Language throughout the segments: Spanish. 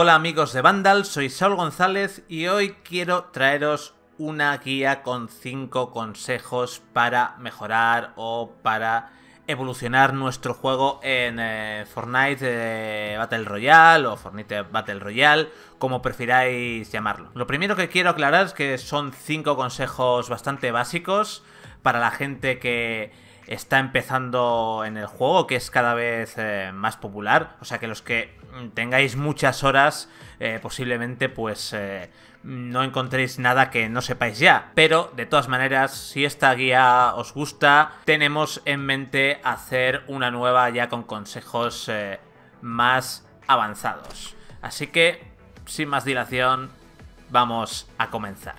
Hola amigos de Vandal, soy Saul González y hoy quiero traeros una guía con 5 consejos para mejorar o para evolucionar nuestro juego en eh, Fortnite eh, Battle Royale o Fortnite Battle Royale, como prefiráis llamarlo. Lo primero que quiero aclarar es que son 5 consejos bastante básicos para la gente que está empezando en el juego, que es cada vez eh, más popular, o sea que los que tengáis muchas horas, eh, posiblemente pues eh, no encontréis nada que no sepáis ya. Pero de todas maneras, si esta guía os gusta, tenemos en mente hacer una nueva ya con consejos eh, más avanzados. Así que, sin más dilación, vamos a comenzar.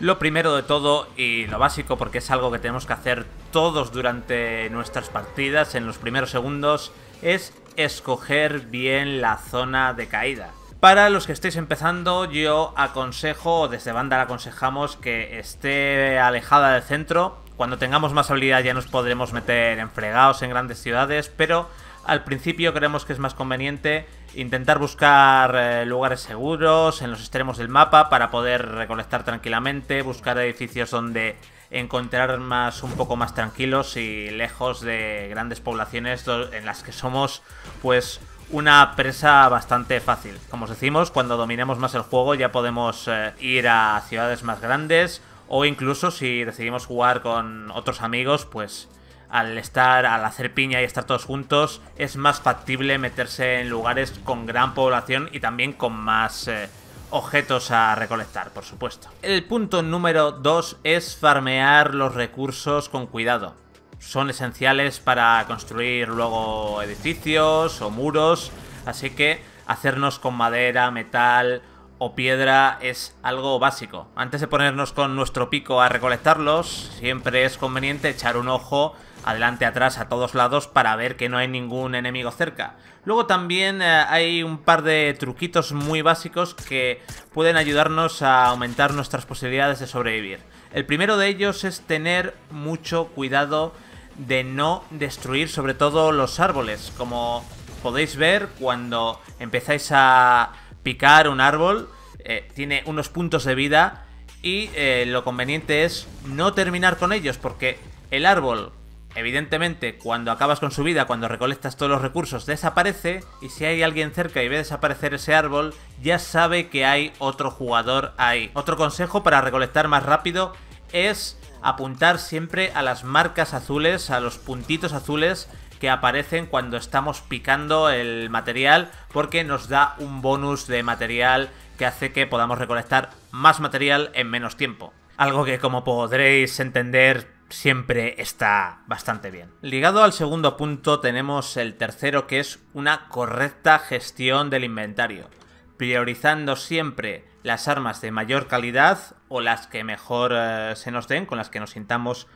Lo primero de todo y lo básico porque es algo que tenemos que hacer todos durante nuestras partidas en los primeros segundos es escoger bien la zona de caída. Para los que estéis empezando, yo aconsejo, desde banda le aconsejamos que esté alejada del centro. Cuando tengamos más habilidad ya nos podremos meter en fregados en grandes ciudades, pero al principio creemos que es más conveniente intentar buscar eh, lugares seguros en los extremos del mapa para poder recolectar tranquilamente, buscar edificios donde encontrar más un poco más tranquilos y lejos de grandes poblaciones en las que somos pues una presa bastante fácil. Como os decimos, cuando dominemos más el juego ya podemos eh, ir a ciudades más grandes o incluso si decidimos jugar con otros amigos, pues al estar, al hacer piña y estar todos juntos, es más factible meterse en lugares con gran población y también con más... Eh, objetos a recolectar, por supuesto. El punto número 2 es farmear los recursos con cuidado. Son esenciales para construir luego edificios o muros, así que hacernos con madera, metal o piedra es algo básico. Antes de ponernos con nuestro pico a recolectarlos, siempre es conveniente echar un ojo adelante, atrás, a todos lados para ver que no hay ningún enemigo cerca. Luego también eh, hay un par de truquitos muy básicos que pueden ayudarnos a aumentar nuestras posibilidades de sobrevivir. El primero de ellos es tener mucho cuidado de no destruir sobre todo los árboles. Como podéis ver, cuando empezáis a picar un árbol, eh, tiene unos puntos de vida y eh, lo conveniente es no terminar con ellos porque el árbol Evidentemente, cuando acabas con su vida, cuando recolectas todos los recursos, desaparece y si hay alguien cerca y ve desaparecer ese árbol, ya sabe que hay otro jugador ahí. Otro consejo para recolectar más rápido es apuntar siempre a las marcas azules, a los puntitos azules que aparecen cuando estamos picando el material porque nos da un bonus de material que hace que podamos recolectar más material en menos tiempo. Algo que como podréis entender siempre está bastante bien. Ligado al segundo punto tenemos el tercero que es una correcta gestión del inventario, priorizando siempre las armas de mayor calidad o las que mejor eh, se nos den, con las que nos sintamos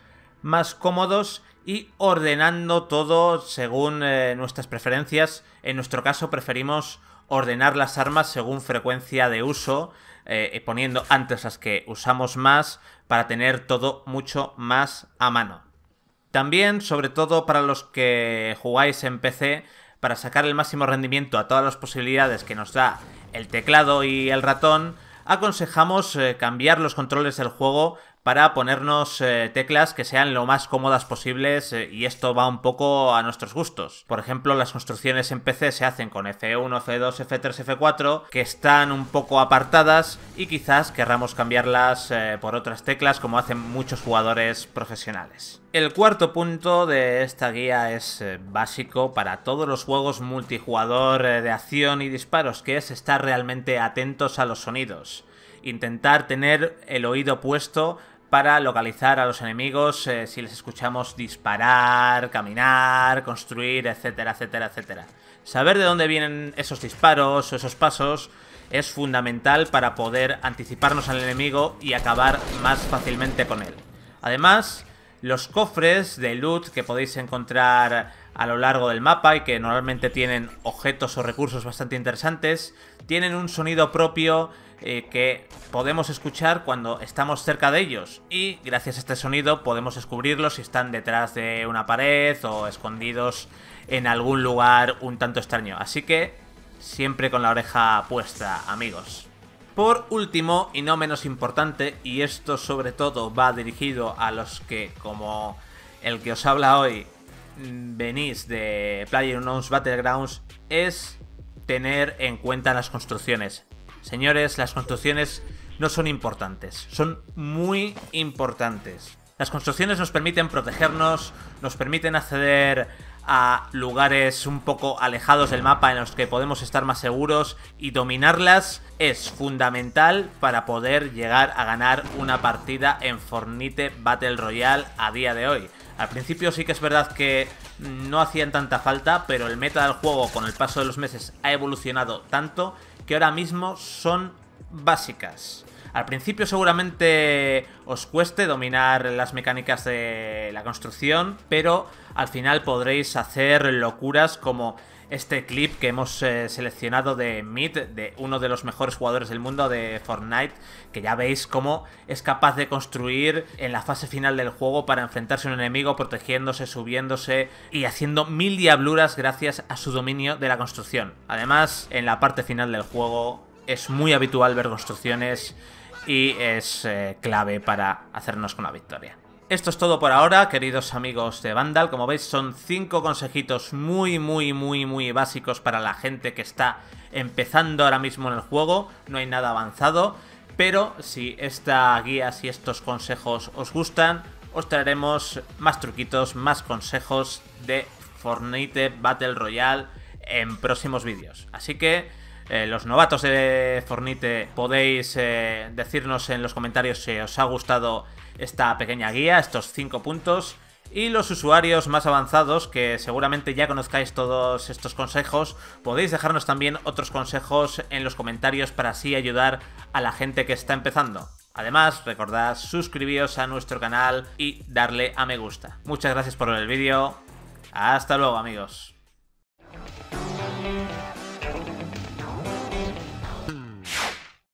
más cómodos y ordenando todo según eh, nuestras preferencias. En nuestro caso preferimos ordenar las armas según frecuencia de uso, eh, eh, poniendo antes las que usamos más para tener todo mucho más a mano. También, sobre todo para los que jugáis en PC, para sacar el máximo rendimiento a todas las posibilidades que nos da el teclado y el ratón, aconsejamos eh, cambiar los controles del juego para ponernos eh, teclas que sean lo más cómodas posibles eh, y esto va un poco a nuestros gustos. Por ejemplo, las construcciones en PC se hacen con F1, F2, F3, F4 que están un poco apartadas y quizás querramos cambiarlas eh, por otras teclas como hacen muchos jugadores profesionales. El cuarto punto de esta guía es básico para todos los juegos multijugador de acción y disparos, que es estar realmente atentos a los sonidos. Intentar tener el oído puesto para localizar a los enemigos eh, si les escuchamos disparar, caminar, construir, etcétera, etcétera, etcétera. Saber de dónde vienen esos disparos o esos pasos es fundamental para poder anticiparnos al enemigo y acabar más fácilmente con él. Además, los cofres de loot que podéis encontrar a lo largo del mapa y que normalmente tienen objetos o recursos bastante interesantes, tienen un sonido propio eh, que podemos escuchar cuando estamos cerca de ellos y gracias a este sonido podemos descubrirlos si están detrás de una pared o escondidos en algún lugar un tanto extraño. Así que siempre con la oreja puesta, amigos. Por último, y no menos importante, y esto sobre todo va dirigido a los que, como el que os habla hoy, venís de PlayerUnknown's Battlegrounds, es tener en cuenta las construcciones. Señores, las construcciones no son importantes, son muy importantes. Las construcciones nos permiten protegernos, nos permiten acceder a lugares un poco alejados del mapa en los que podemos estar más seguros y dominarlas es fundamental para poder llegar a ganar una partida en Fornite Battle Royale a día de hoy. Al principio sí que es verdad que no hacían tanta falta, pero el meta del juego con el paso de los meses ha evolucionado tanto que ahora mismo son básicas. Al principio seguramente os cueste dominar las mecánicas de la construcción, pero al final podréis hacer locuras como este clip que hemos eh, seleccionado de Mid, de uno de los mejores jugadores del mundo de Fortnite, que ya veis cómo es capaz de construir en la fase final del juego para enfrentarse a un enemigo, protegiéndose, subiéndose y haciendo mil diabluras gracias a su dominio de la construcción. Además, en la parte final del juego es muy habitual ver construcciones y es eh, clave para hacernos con la victoria. Esto es todo por ahora, queridos amigos de Vandal. Como veis, son 5 consejitos muy, muy, muy, muy básicos para la gente que está empezando ahora mismo en el juego. No hay nada avanzado, pero si esta guía, si estos consejos os gustan, os traeremos más truquitos, más consejos de Fortnite Battle Royale en próximos vídeos. Así que... Eh, los novatos de Fornite, podéis eh, decirnos en los comentarios si os ha gustado esta pequeña guía, estos 5 puntos. Y los usuarios más avanzados, que seguramente ya conozcáis todos estos consejos, podéis dejarnos también otros consejos en los comentarios para así ayudar a la gente que está empezando. Además, recordad suscribiros a nuestro canal y darle a me gusta. Muchas gracias por ver el vídeo. Hasta luego amigos.